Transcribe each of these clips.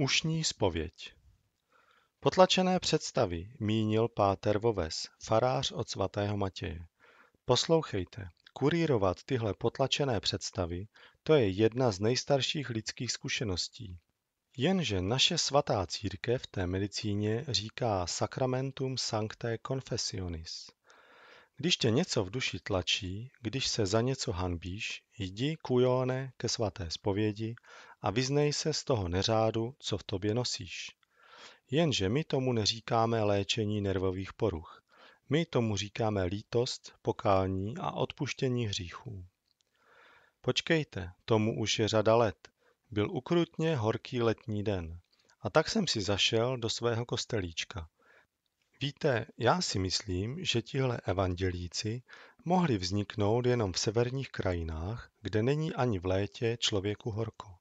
Ušní spověď Potlačené představy mínil páter Voves, farář od svatého Matěje. Poslouchejte, kurírovat tyhle potlačené představy, to je jedna z nejstarších lidských zkušeností. Jenže naše svatá církev té medicíně říká sacramentum sancte confessionis. Když tě něco v duši tlačí, když se za něco hanbíš, jdi, kujone, ke svaté zpovědi a vyznej se z toho neřádu, co v tobě nosíš. Jenže my tomu neříkáme léčení nervových poruch. My tomu říkáme lítost, pokání a odpuštění hříchů. Počkejte, tomu už je řada let. Byl ukrutně horký letní den. A tak jsem si zašel do svého kostelíčka. Víte, já si myslím, že tihle evangelíci mohli vzniknout jenom v severních krajinách, kde není ani v létě člověku horko.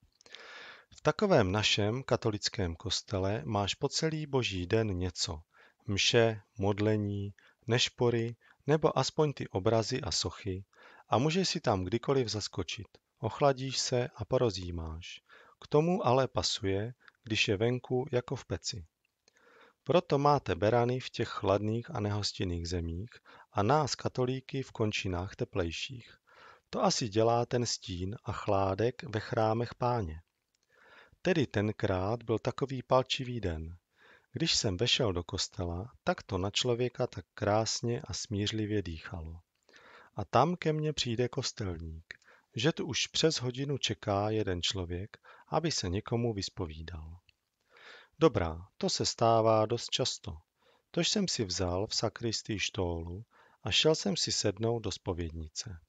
V takovém našem katolickém kostele máš po celý boží den něco. Mše, modlení, nešpory, nebo aspoň ty obrazy a sochy a můžeš si tam kdykoliv zaskočit. Ochladíš se a porozjímáš. K tomu ale pasuje, když je venku jako v peci. Proto máte berany v těch chladných a nehostinných zemích a nás katolíky v končinách teplejších. To asi dělá ten stín a chládek ve chrámech páně. Tedy tenkrát byl takový palčivý den. Když jsem vešel do kostela, tak to na člověka tak krásně a smířlivě dýchalo. A tam ke mně přijde kostelník, že tu už přes hodinu čeká jeden člověk, aby se někomu vyspovídal. Dobrá, to se stává dost často. Tož jsem si vzal v sakristý štólu a šel jsem si sednout do spovědnice.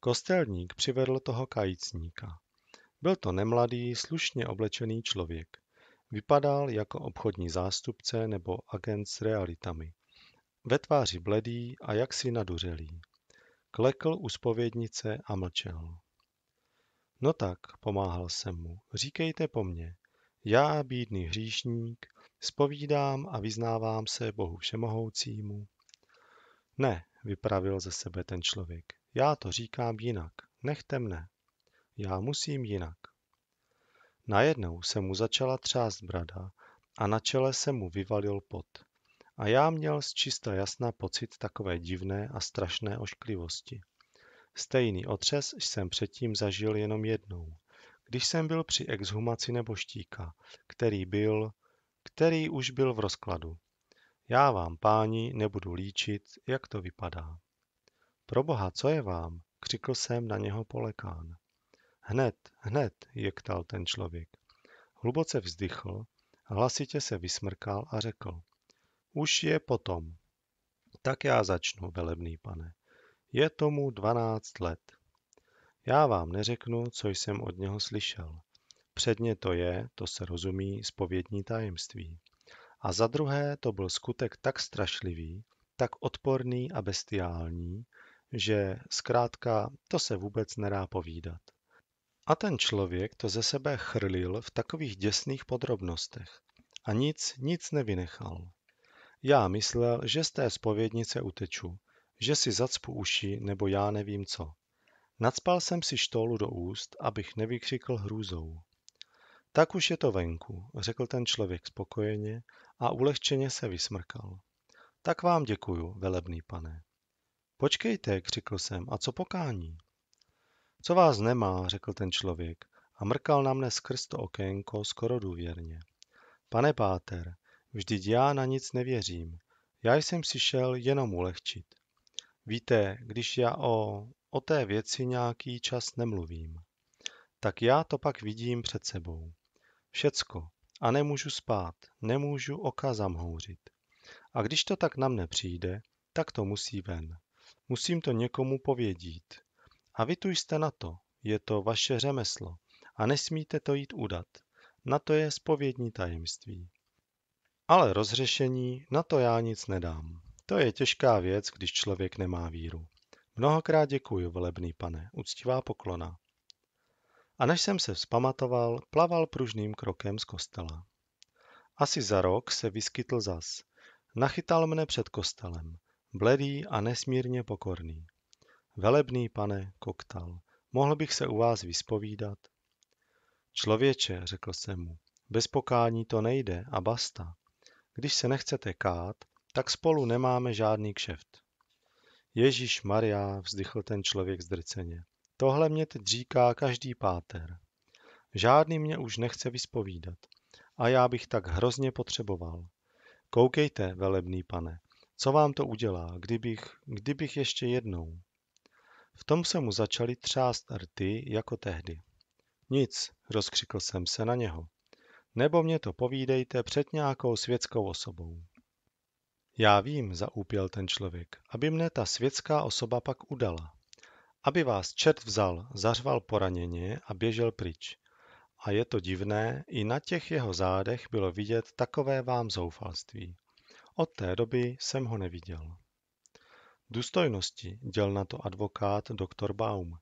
Kostelník přivedl toho kajícníka. Byl to nemladý, slušně oblečený člověk. Vypadal jako obchodní zástupce nebo agent s realitami. Ve tváři bledý a jaksi nadurelý. Klekl u spovědnice a mlčel. No tak, pomáhal jsem mu, říkejte po mně. Já, bídný hříšník, spovídám a vyznávám se Bohu Všemohoucímu. Ne, vypravil ze sebe ten člověk, já to říkám jinak, nechte mne já musím jinak. Najednou se mu začala třást brada a na čele se mu vyvalil pot. A já měl z čista jasna pocit takové divné a strašné ošklivosti. Stejný otřes jsem předtím zažil jenom jednou, když jsem byl při exhumaci nebo štíka, který byl, který už byl v rozkladu. Já vám, páni, nebudu líčit, jak to vypadá. Proboha, co je vám? křikl jsem na něho polekán. Hned, hned, jektal ten člověk. Hluboce vzdychl, hlasitě se vysmrkal a řekl. Už je potom. Tak já začnu, velebný pane. Je tomu dvanáct let. Já vám neřeknu, co jsem od něho slyšel. Předně to je, to se rozumí, spovědní tajemství. A za druhé to byl skutek tak strašlivý, tak odporný a bestiální, že zkrátka to se vůbec nedá povídat. A ten člověk to ze sebe chrlil v takových děsných podrobnostech. A nic, nic nevynechal. Já myslel, že z té spovědnice uteču, že si zacpu uši nebo já nevím co. Nadspal jsem si štólu do úst, abych nevykřikl hrůzou. Tak už je to venku, řekl ten člověk spokojeně a ulehčeně se vysmrkal. Tak vám děkuju, velebný pane. Počkejte, křikl jsem, a co pokání? Co vás nemá, řekl ten člověk a mrkal na mne skrz to okénko skoro důvěrně. Pane Páter, vždyť já na nic nevěřím. Já jsem si šel jenom ulehčit. Víte, když já o, o té věci nějaký čas nemluvím, tak já to pak vidím před sebou. Všecko. A nemůžu spát, nemůžu oka zamhouřit. A když to tak na mne přijde, tak to musí ven. Musím to někomu povědít, a vy tu jste na to, je to vaše řemeslo a nesmíte to jít udat. Na to je spovědní tajemství. Ale rozřešení, na to já nic nedám. To je těžká věc, když člověk nemá víru. Mnohokrát děkuji, velebný pane, uctivá poklona. A než jsem se vzpamatoval, plaval pružným krokem z kostela. Asi za rok se vyskytl zas. Nachytal mne před kostelem, bledý a nesmírně pokorný. Velebný pane, koktal, mohl bych se u vás vyspovídat? Člověče, řekl jsem mu, bez pokání to nejde a basta. Když se nechcete kát, tak spolu nemáme žádný kšeft. Ježíš Maria, vzdychl ten člověk zdrceně. Tohle mě teď říká každý páter. Žádný mě už nechce vyspovídat. A já bych tak hrozně potřeboval. Koukejte, velebný pane, co vám to udělá, kdybych, kdybych ještě jednou. V tom se mu začaly třást rty jako tehdy. Nic, rozkřikl jsem se na něho. Nebo mě to povídejte před nějakou světskou osobou. Já vím, zaúpěl ten člověk, aby mne ta světská osoba pak udala. Aby vás čert vzal, zařval poraněně a běžel pryč. A je to divné, i na těch jeho zádech bylo vidět takové vám zoufalství. Od té doby jsem ho neviděl. Důstojnosti, děl na to advokát doktor Baum.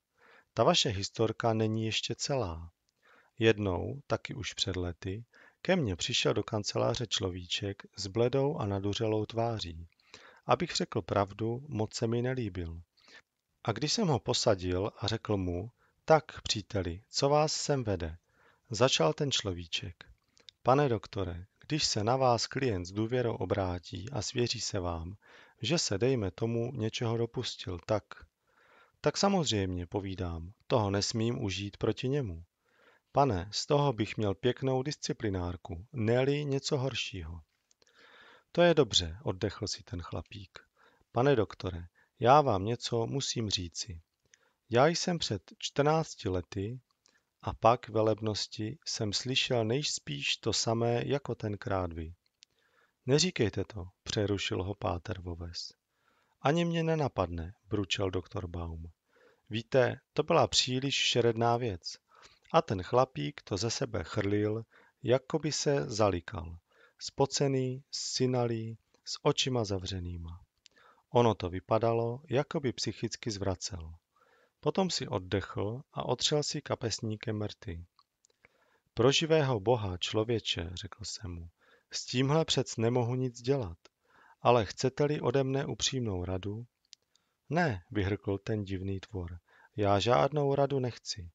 Ta vaše historka není ještě celá. Jednou, taky už před lety, ke mně přišel do kanceláře človíček s bledou a naduřelou tváří. Abych řekl pravdu, moc se mi nelíbil. A když jsem ho posadil a řekl mu, tak, příteli, co vás sem vede? Začal ten človíček. Pane doktore, když se na vás klient s důvěrou obrátí a svěří se vám, že se, dejme tomu, něčeho dopustil tak. Tak samozřejmě, povídám, toho nesmím užít proti němu. Pane, z toho bych měl pěknou disciplinárku, neli něco horšího. To je dobře, oddechl si ten chlapík. Pane doktore, já vám něco musím říci. Já jsem před 14 lety a pak velebnosti jsem slyšel nejspíš to samé jako tenkrát vy. Neříkejte to, přerušil ho Páter Voves. Ani mě nenapadne, bručel doktor Baum. Víte, to byla příliš šeredná věc. A ten chlapík to ze sebe chrlil, jako by se zalikal. Spocený, synalý, s očima zavřenýma. Ono to vypadalo, jako by psychicky zvracel. Potom si oddechl a otřel si kapesníkem mrty. Pro živého boha člověče, řekl jsem mu, s tímhle přec nemohu nic dělat. Ale chcete-li ode mne upřímnou radu? Ne, vyhrkl ten divný tvor. Já žádnou radu nechci.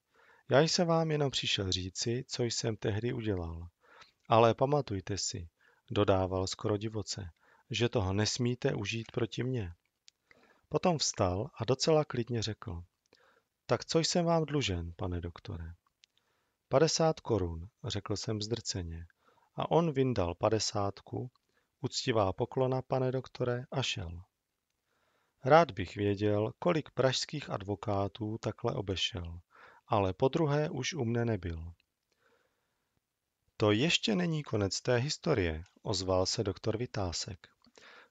Já jsem vám jenom přišel říci, co jsem tehdy udělal. Ale pamatujte si, dodával skoro divoce, že toho nesmíte užít proti mně. Potom vstal a docela klidně řekl. Tak co jsem vám dlužen, pane doktore? 50 korun, řekl jsem zdrceně a on vyndal padesátku, uctivá poklona, pane doktore, a šel. Rád bych věděl, kolik pražských advokátů takhle obešel, ale po druhé už u mne nebyl. To ještě není konec té historie, ozval se doktor Vytásek.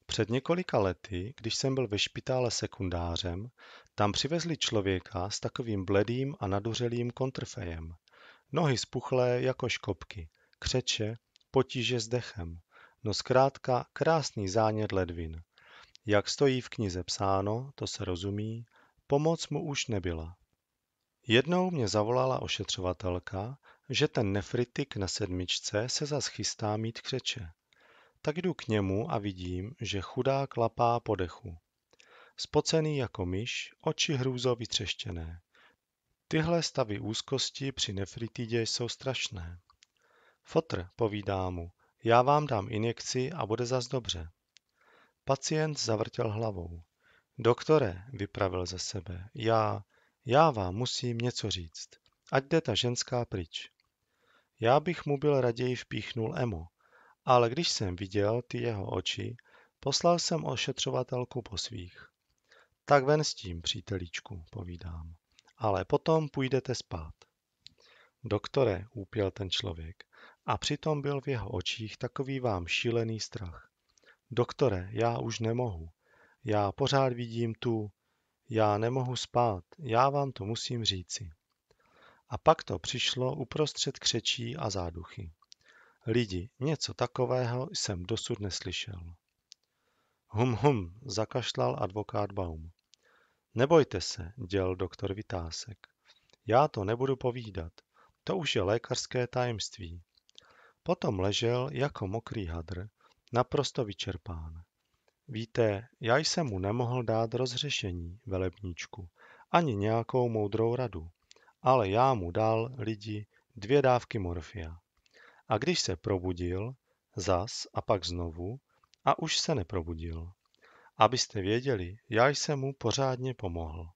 Před několika lety, když jsem byl ve špitále sekundářem, tam přivezli člověka s takovým bledým a nadurelým kontrfejem. Nohy spuchlé jako škopky, křeče potíže s dechem, no zkrátka krásný zánět ledvin. Jak stojí v knize psáno, to se rozumí, pomoc mu už nebyla. Jednou mě zavolala ošetřovatelka, že ten nefritik na sedmičce se zas chystá mít křeče. Tak jdu k němu a vidím, že chudá klapá po dechu. Spocený jako myš, oči hrůzo vytřeštěné. Tyhle stavy úzkosti při nefritidě jsou strašné. Fotr, povídá mu, já vám dám injekci a bude zas dobře. Pacient zavrtěl hlavou. Doktore, vypravil ze sebe, já, já vám musím něco říct. Ať jde ta ženská pryč. Já bych mu byl raději vpíchnul Emo, ale když jsem viděl ty jeho oči, poslal jsem ošetřovatelku po svých. Tak ven s tím, přítelíčku, povídám. Ale potom půjdete spát. Doktore, úpěl ten člověk, a přitom byl v jeho očích takový vám šílený strach. Doktore, já už nemohu. Já pořád vidím tu. Já nemohu spát. Já vám to musím říci. A pak to přišlo uprostřed křečí a záduchy. Lidi, něco takového jsem dosud neslyšel. Hum, hum, zakašlal advokát Baum. Nebojte se, děl doktor Vytásek. Já to nebudu povídat. To už je lékařské tajemství. Potom ležel jako mokrý hadr, naprosto vyčerpán. Víte, já jsem mu nemohl dát rozřešení, velebníčku, ani nějakou moudrou radu, ale já mu dal lidi dvě dávky morfia. A když se probudil, zas a pak znovu, a už se neprobudil. Abyste věděli, já jsem mu pořádně pomohl.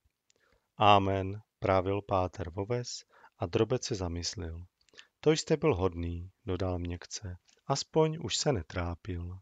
Amen, právil páter Voves a drobec se zamyslil. To jste byl hodný, dodal měkce. Aspoň už se netrápil.